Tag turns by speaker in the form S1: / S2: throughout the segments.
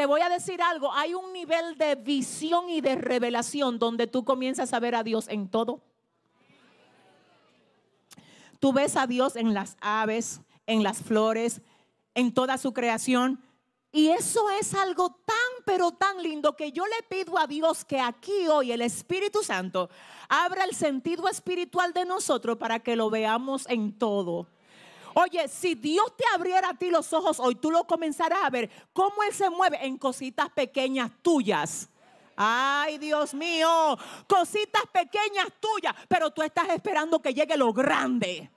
S1: te voy a decir algo, hay un nivel de visión y de revelación donde tú comienzas a ver a Dios en todo. Tú ves a Dios en las aves, en las flores, en toda su creación. Y eso es algo tan, pero tan lindo que yo le pido a Dios que aquí hoy el Espíritu Santo abra el sentido espiritual de nosotros para que lo veamos en todo. Oye, si Dios te abriera a ti los ojos hoy, tú lo comenzarás a ver cómo Él se mueve en cositas pequeñas tuyas. Ay, Dios mío, cositas pequeñas tuyas, pero tú estás esperando que llegue lo grande.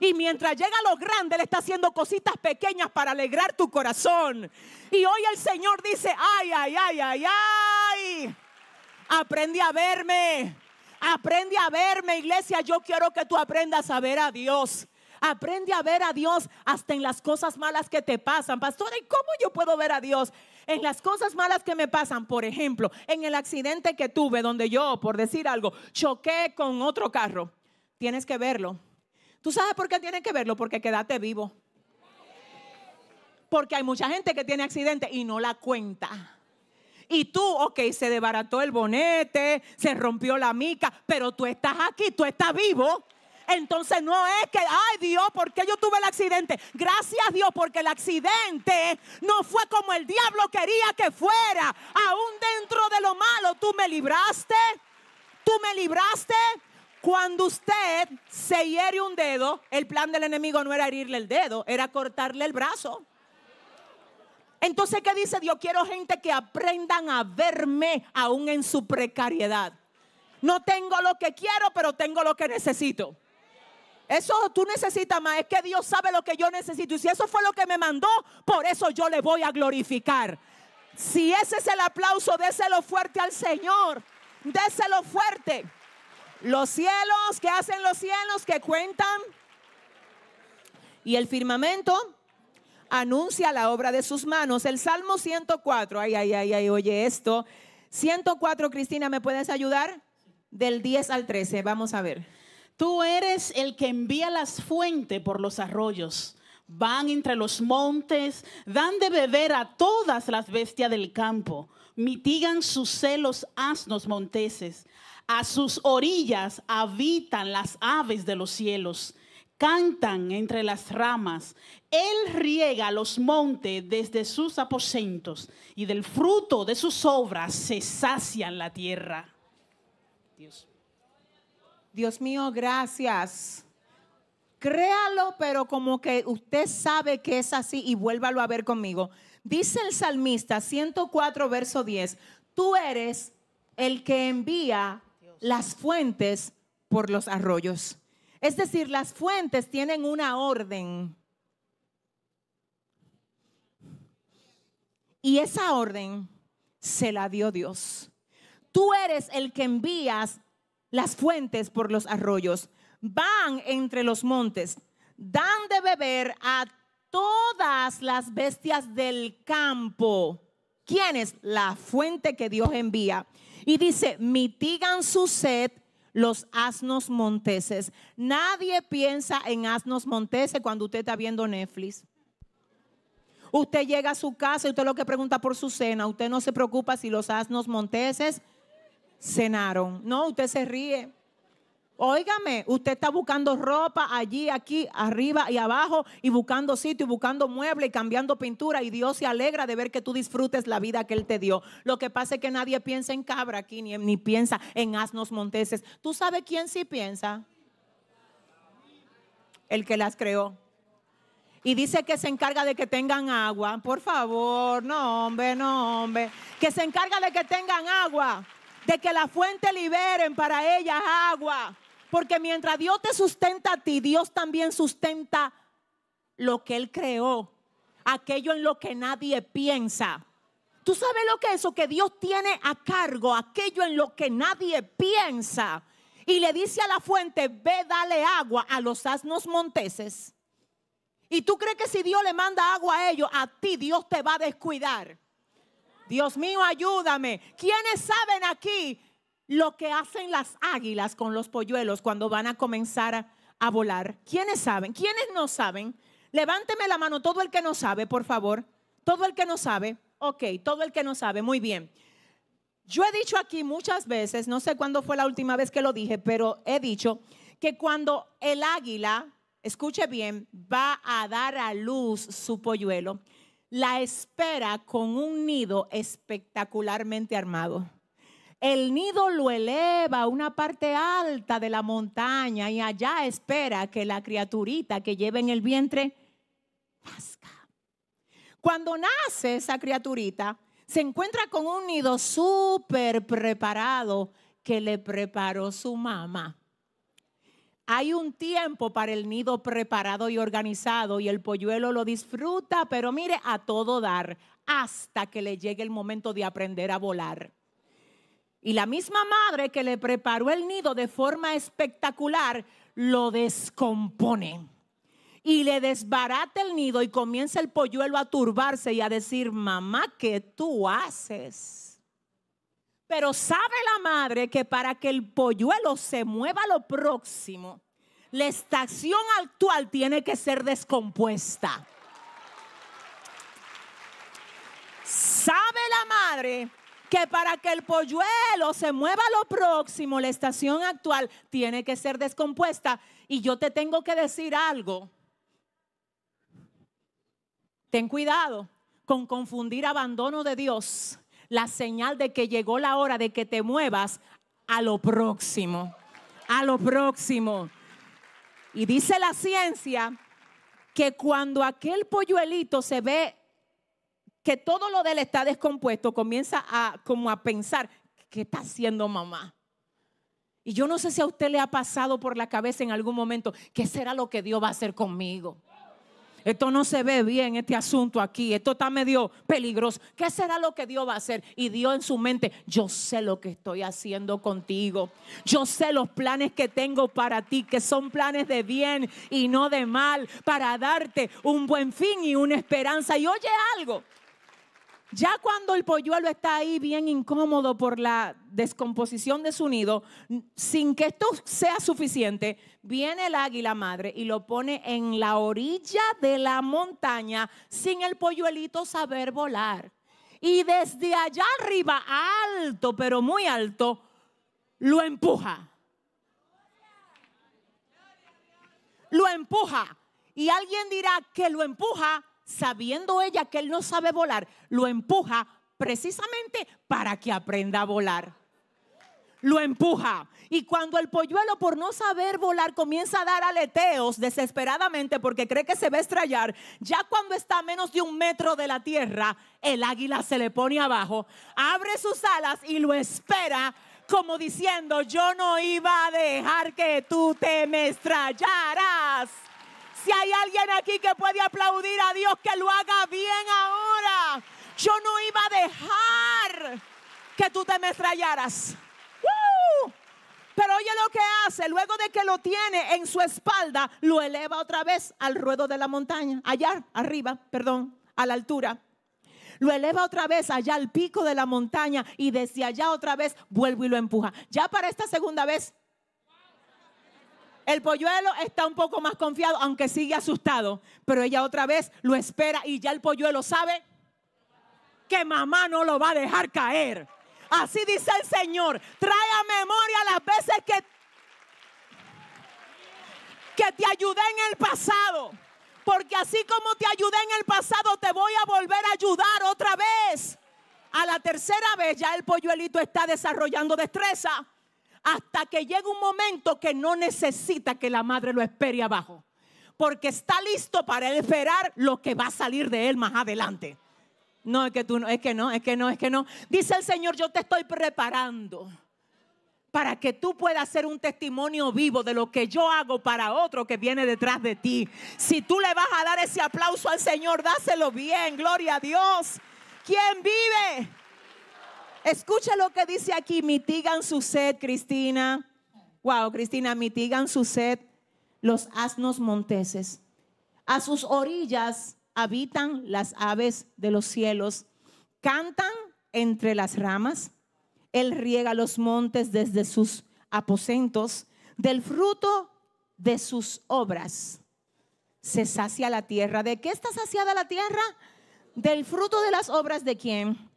S1: Y mientras llega lo grande, Él está haciendo cositas pequeñas para alegrar tu corazón. Y hoy el Señor dice, ay, ay, ay, ay, ay, aprende a verme. Aprende a verme, iglesia. Yo quiero que tú aprendas a ver a Dios. Aprende a ver a Dios hasta en las cosas malas que te pasan. Pastora, ¿y cómo yo puedo ver a Dios? En las cosas malas que me pasan, por ejemplo, en el accidente que tuve donde yo, por decir algo, choqué con otro carro. Tienes que verlo. ¿Tú sabes por qué tienes que verlo? Porque quédate vivo. Porque hay mucha gente que tiene accidente y no la cuenta. Y tú, ok, se desbarató el bonete, se rompió la mica, pero tú estás aquí, tú estás vivo entonces no es que, ay Dios, ¿por qué yo tuve el accidente? Gracias Dios, porque el accidente no fue como el diablo quería que fuera. Aún dentro de lo malo, tú me libraste, tú me libraste. Cuando usted se hiere un dedo, el plan del enemigo no era herirle el dedo, era cortarle el brazo. Entonces, ¿qué dice Dios? Quiero gente que aprendan a verme aún en su precariedad. No tengo lo que quiero, pero tengo lo que necesito. Eso tú necesitas más. Es que Dios sabe lo que yo necesito. Y si eso fue lo que me mandó, por eso yo le voy a glorificar. Si ese es el aplauso, déselo fuerte al Señor. Déselo fuerte. Los cielos, ¿qué hacen los cielos? Que cuentan. Y el firmamento anuncia la obra de sus manos. El Salmo 104. Ay, ay, ay, ay, oye esto. 104, Cristina,
S2: ¿me puedes ayudar? Del 10 al 13, vamos a ver. Tú eres el que envía las fuentes por los arroyos. Van entre los montes, dan de beber a todas las bestias del campo, mitigan sus celos asnos monteses. A sus orillas habitan las aves de los cielos, cantan entre las ramas. Él riega los montes desde sus aposentos y del fruto de sus obras se sacian la tierra. Dios. Dios mío, gracias.
S1: Créalo, pero como que usted sabe que es así y vuélvalo a ver conmigo. Dice el salmista 104, verso 10, tú eres el que envía las fuentes por los arroyos. Es decir, las fuentes tienen una orden. Y esa orden se la dio Dios. Tú eres el que envías las fuentes por los arroyos, van entre los montes, dan de beber a todas las bestias del campo. ¿Quién es? La fuente que Dios envía. Y dice, mitigan su sed los asnos monteses. Nadie piensa en asnos monteses cuando usted está viendo Netflix. Usted llega a su casa y usted lo que pregunta por su cena, usted no se preocupa si los asnos monteses cenaron. No, usted se ríe. Óigame, usted está buscando ropa allí, aquí, arriba y abajo, y buscando sitio, y buscando mueble, y cambiando pintura, y Dios se alegra de ver que tú disfrutes la vida que Él te dio. Lo que pasa es que nadie piensa en cabra aquí, ni, ni piensa en asnos monteses. ¿Tú sabes quién sí piensa? El que las creó. Y dice que se encarga de que tengan agua. Por favor, no, hombre, no, hombre. Que se encarga de que tengan agua de que la fuente liberen para ellas agua. Porque mientras Dios te sustenta a ti, Dios también sustenta lo que Él creó, aquello en lo que nadie piensa. ¿Tú sabes lo que es eso? Que Dios tiene a cargo aquello en lo que nadie piensa. Y le dice a la fuente, ve, dale agua a los asnos monteses. Y tú crees que si Dios le manda agua a ellos, a ti Dios te va a descuidar. Dios mío, ayúdame. ¿Quiénes saben aquí lo que hacen las águilas con los polluelos cuando van a comenzar a, volar? ¿Quiénes saben? ¿Quiénes no saben? Levánteme la mano todo el que no sabe, por favor. Todo el que no sabe. Ok, todo el que no sabe. Muy bien. Yo he dicho aquí muchas veces, no sé cuándo fue la última vez que lo dije, pero he dicho que cuando el águila, escuche bien, va a dar a luz su polluelo, la espera con un nido espectacularmente armado. El nido lo eleva a una parte alta de la montaña y allá espera que la criaturita que lleva en el vientre nazca. Cuando nace esa criaturita, se encuentra con un nido súper preparado que le preparó su mamá. Hay un tiempo para el nido preparado y organizado y el polluelo lo disfruta, pero mire, a todo dar, hasta que le llegue el momento de aprender a volar. Y la misma madre que le preparó el nido de forma espectacular, lo descompone. Y le desbarata el nido y comienza el polluelo a turbarse y a decir, mamá, ¿qué tú haces? Pero sabe la madre que para que el polluelo se mueva a lo próximo, la estación actual tiene que ser descompuesta. Sabe la madre que para que el polluelo se mueva a lo próximo, la estación actual tiene que ser descompuesta. Y yo te tengo que decir algo. Ten cuidado con confundir abandono de Dios la señal de que llegó la hora de que te muevas a lo próximo, a lo próximo. Y dice la ciencia que cuando aquel polluelito se ve que todo lo de él está descompuesto, comienza a como a pensar, ¿qué está haciendo mamá? Y yo no sé si a usted le ha pasado por la cabeza en algún momento, ¿qué será lo que Dios va a hacer conmigo? Esto no se ve bien, este asunto aquí. Esto está medio peligroso. ¿Qué será lo que Dios va a hacer? Y Dios en su mente, yo sé lo que estoy haciendo contigo. Yo sé los planes que tengo para ti, que son planes de bien y no de mal, para darte un buen fin y una esperanza. Y oye algo, ya cuando el polluelo está ahí bien incómodo por la descomposición de su nido, sin que esto sea suficiente, viene el águila madre y lo pone en la orilla de la montaña sin el polluelito saber volar. Y desde allá arriba, alto, pero muy alto, lo empuja. Lo empuja. Y alguien dirá que lo empuja sabiendo ella que él no sabe volar, lo empuja precisamente para que aprenda a volar. Lo empuja. Y cuando el polluelo, por no saber volar, comienza a dar aleteos desesperadamente porque cree que se va a estrellar, ya cuando está a menos de un metro de la tierra, el águila se le pone abajo, abre sus alas y lo espera como diciendo, yo no iba a dejar que tú te me estrellaras. Si hay alguien aquí que puede aplaudir a Dios, que lo haga bien ahora. Yo no iba a dejar que tú te me estrellaras. Pero oye lo que hace, luego de que lo tiene en su espalda, lo eleva otra vez al ruedo de la montaña, allá arriba, perdón, a la altura. Lo eleva otra vez allá al pico de la montaña y desde allá otra vez vuelvo y lo empuja. Ya para esta segunda vez el polluelo está un poco más confiado, aunque sigue asustado, pero ella otra vez lo espera y ya el polluelo sabe que mamá no lo va a dejar caer. Así dice el Señor, trae a memoria las veces que, que te ayudé en el pasado. Porque así como te ayudé en el pasado, te voy a volver a ayudar otra vez. A la tercera vez ya el polluelito está desarrollando destreza hasta que llegue un momento que no necesita que la madre lo espere abajo, porque está listo para esperar lo que va a salir de él más adelante. No, es que tú no, es que no, es que no, es que no. Dice el Señor, yo te estoy preparando para que tú puedas ser un testimonio vivo de lo que yo hago para otro que viene detrás de ti. Si tú le vas a dar ese aplauso al Señor, dáselo bien, gloria a Dios. ¿Quién vive? Escucha lo que dice aquí, mitigan su sed, Cristina. Wow, Cristina, mitigan su sed los asnos monteses. A sus orillas habitan las aves de los cielos. Cantan entre las ramas. Él riega los montes desde sus aposentos. Del fruto de sus obras se sacia la tierra. ¿De qué está saciada la tierra? Del fruto de las obras de quién?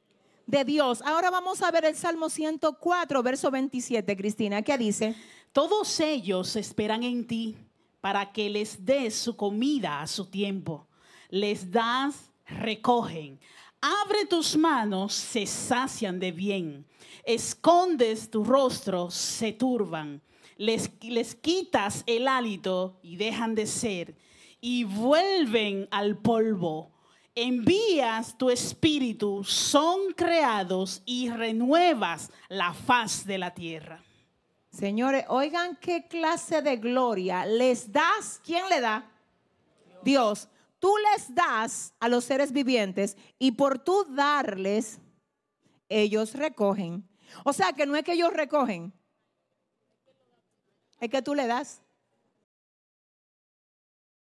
S1: Dios. Ahora vamos a ver el Salmo 104, verso
S2: 27, Cristina. ¿Qué dice? Todos ellos esperan en ti para que les des su comida a su tiempo. Les das, recogen. Abre tus manos, se sacian de bien. Escondes tu rostro, se turban. Les, les quitas el hálito y dejan de ser. Y vuelven al polvo envías tu espíritu, son creados y renuevas la faz de la tierra. Señores, oigan qué clase de gloria les das.
S1: ¿Quién le da? Dios. Tú les das a los seres vivientes y por tú darles, ellos recogen. O sea que no es que ellos recogen, es que tú le das.